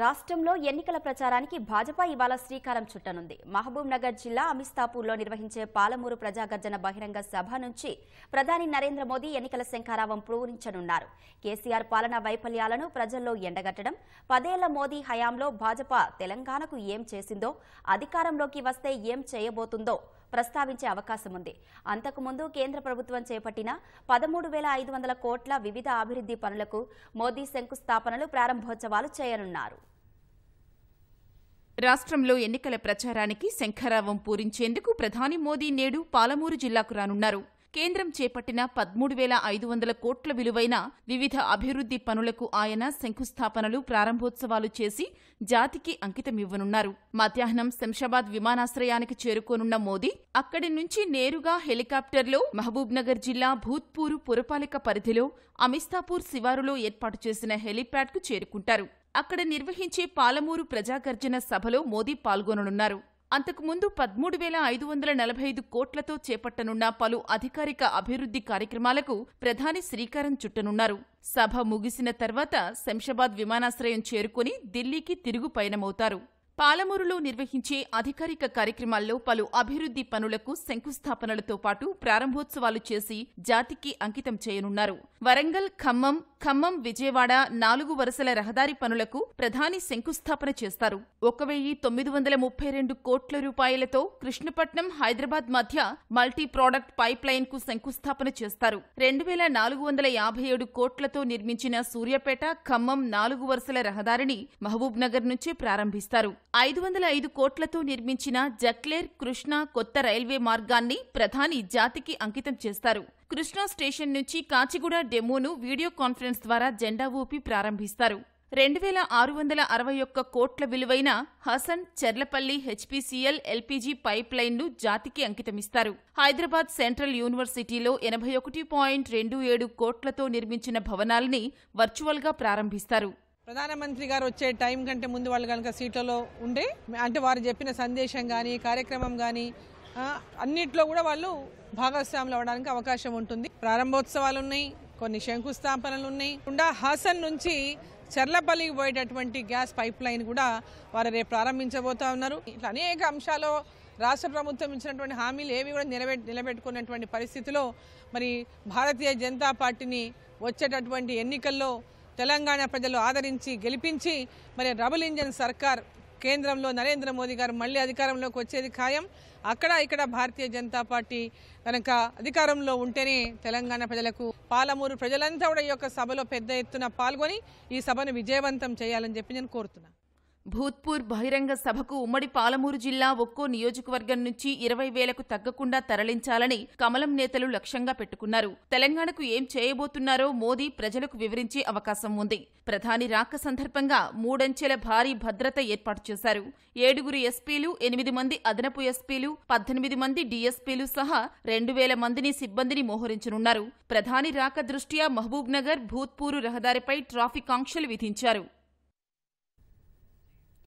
రాష్ట్రంలో ఎన్నికల ప్రచారానికి భాజపా ఇవాళ శ్రీకారం చుట్టనుంది మహబూబ్ నగర్ జిల్లా అమిస్తాపూర్లో నిర్వహించే పాలమూరు ప్రజాగర్జన బహిరంగ సభ నుంచి ప్రధాని నరేంద్ర మోదీ ఎన్నికల శంఖారావం పూరించనున్నారు కేసీఆర్ పాలన వైఫల్యాలను ప్రజల్లో ఎండగట్టడం పదేళ్ల మోదీ హయాంలో భాజపా తెలంగాణకు ఏం చేసిందో అధికారంలోకి వస్తే ఏం చేయబోతుందో ప్రస్తావించే అవకాశం ఉంది అంతకుముందు కేంద్ర ప్రభుత్వం చేపట్టిన పదమూడు వేల ఐదు వందల కోట్ల వివిధ అభివృద్ధి పనులకు మోదీ శంకుస్థాపనలు ప్రారంభోత్సవాలు చేయనున్నారు రాష్ట్రంలో ఎన్నికల ప్రచారానికి శంఖరావం పూరించేందుకు ప్రధాని మోదీ నేడు పాలమూరు జిల్లాకు రానున్నారు కేంద్రం చేపట్టిన పదమూడు వేల ఐదు వందల కోట్ల విలువైన వివిధ అభివృద్ధి పనులకు ఆయన శంకుస్థాపనలు ప్రారంభోత్సవాలు చేసి జాతికి అంకితమివ్వనున్నారు మధ్యాహ్నం శంషాబాద్ విమానాశ్రయానికి చేరుకోనున్న మోదీ అక్కడి నుంచి నేరుగా హెలికాప్టర్లో మహబూబ్నగర్ జిల్లా భూత్పూరు పురపాలిక పరిధిలో అమిస్తాపూర్ శివారులో ఏర్పాటు చేసిన హెలిప్యాడ్కు చేరుకుంటారు అక్కడ నిర్వహించే పాలమూరు ప్రజాగర్జన సభలో మోదీ పాల్గొననున్నారు అంతకుముందు పదమూడు వేల ఐదు వందల నలభై ఐదు కోట్లతో చేపట్టనున్న పలు అధికారిక అభివృద్ధి కార్యక్రమాలకు ప్రధాని శ్రీకారం చుట్టనున్నారు సభ ముగిసిన తర్వాత శంషాబాద్ విమానాశ్రయం చేరుకుని ఢిల్లీకి తిరుగు పయనమవుతారు పాలమూరులో నిర్వహించే అధికారిక కార్యక్రమాల్లో పలు అభివృద్ధి పనులకు శంకుస్థాపనలతో పాటు ప్రారంభోత్సవాలు చేసి జాతికి అంకితం చేయనున్నారు వరంగల్ ఖమ్మం ఖమ్మం విజయవాడ నాలుగు వరుసల రహదారి పనులకు ప్రధాని శంకుస్థాపన చేస్తారు ఒక వెయ్యి తొమ్మిది వందల ముప్పై రెండు కోట్ల రూపాయలతో కృష్ణపట్నం హైదరాబాద్ మధ్య మల్టీ ప్రోడక్ట్ పైప్ లైన్ కు శంకుస్థాపన చేస్తారు రెండు వేల నాలుగు వందల యాభై ఏడు కోట్లతో నిర్మించిన సూర్యపేట ఖమ్మం నాలుగు వరుసల రహదారిని మహబూబ్ నగర్ నుంచి ప్రారంభిస్తారు ఐదు వందల ఐదు కోట్లతో నిర్మించిన జక్లేర్ కృష్ణా కొత్త రైల్వే మార్గాన్ని ప్రధాని జాతికి అంకితం చేస్తారు కృష్ణా స్టేషన్ నుంచి కాచిగూడ డెమోను వీడియో కాన్ఫరెన్స్ ద్వారా జెండా ఊపి ప్రారంభిస్తారు రెండు వేల ఆరు వందల అరవై ఒక్క కోట్ల విలువైన Hassan Cherlapalli HPCL LPG pipe ను జాతికి అంకితమిస్తారు హైదరాబాద్ సెంట్రల్ యూనివర్సిటీలో ఎనభై ఒకటి పాయింట్ రెండు ఏడు కోట్లతో నిర్మించిన భవనాల్ని వర్చువల్గా ప్రారంభిస్తారు ప్రధానమంత్రి గారు వచ్చే టైం కంటే ముందు వాళ్ళు కనుక సీట్లలో ఉండే అంటే వారు చెప్పిన సందేశం కానీ కార్యక్రమం కానీ అన్నిట్లో కూడా వాళ్ళు భాగస్వాములు అవడానికి అవకాశం ఉంటుంది ప్రారంభోత్సవాలు ఉన్నాయి కొన్ని శంకుస్థాపనలు ఉన్నాయి కుండా హాసన్ నుంచి చర్లపల్లికి పోయేటటువంటి గ్యాస్ పైప్ లైన్ కూడా వారు రేపు ప్రారంభించబోతా ఉన్నారు ఇట్లా అనేక అంశాలు రాష్ట్ర ప్రభుత్వం ఇచ్చినటువంటి హామీలు ఏవి కూడా నిలబె నిలబెట్టుకున్నటువంటి పరిస్థితిలో మరి భారతీయ జనతా పార్టీని వచ్చేటటువంటి ఎన్నికల్లో తెలంగాణ ప్రజలు ఆదరించి గెలిపించి మరి రబుల్ ఇంజన్ సర్కార్ కేంద్రంలో నరేంద్ర మోదీ గారు మళ్ళీ అధికారంలోకి వచ్చేది ఖాయం అక్కడ ఇక్కడ భారతీయ జనతా పార్టీ కనుక అధికారంలో ఉంటేనే తెలంగాణ ప్రజలకు పాలమూరు ప్రజలంతా కూడా ఈ యొక్క సభలో పెద్ద ఎత్తున పాల్గొని ఈ సభను విజయవంతం చేయాలని చెప్పి నేను కోరుతున్నాను భూత్పూర్ బహిరంగ సభకు ఉమ్మడి పాలమూరు జిల్లా ఒక్కో నియోజకవర్గం నుంచి ఇరవై వేలకు తగ్గకుండా తరలించాలని కమలం నేతలు లక్ష్యంగా పెట్టుకున్నారు తెలంగాణకు ఏం చేయబోతున్నారో మోదీ ప్రజలకు వివరించే అవకాశం ఉంది ప్రధాని రాక సందర్భంగా మూడంచెల భారీ భద్రత ఏర్పాటు చేశారు ఏడుగురు ఎస్పీలు ఎనిమిది మంది అదనపు ఎస్పీలు పద్దెనిమిది మంది డీఎస్పీలు సహా రెండు వేల మందిని సిబ్బందిని మోహరించనున్నారు ప్రధాని రాక దృష్ట్యా మహబూబ్నగర్ భూత్పూరు రహదారిపై ట్రాఫిక్ ఆంక్షలు విధించారు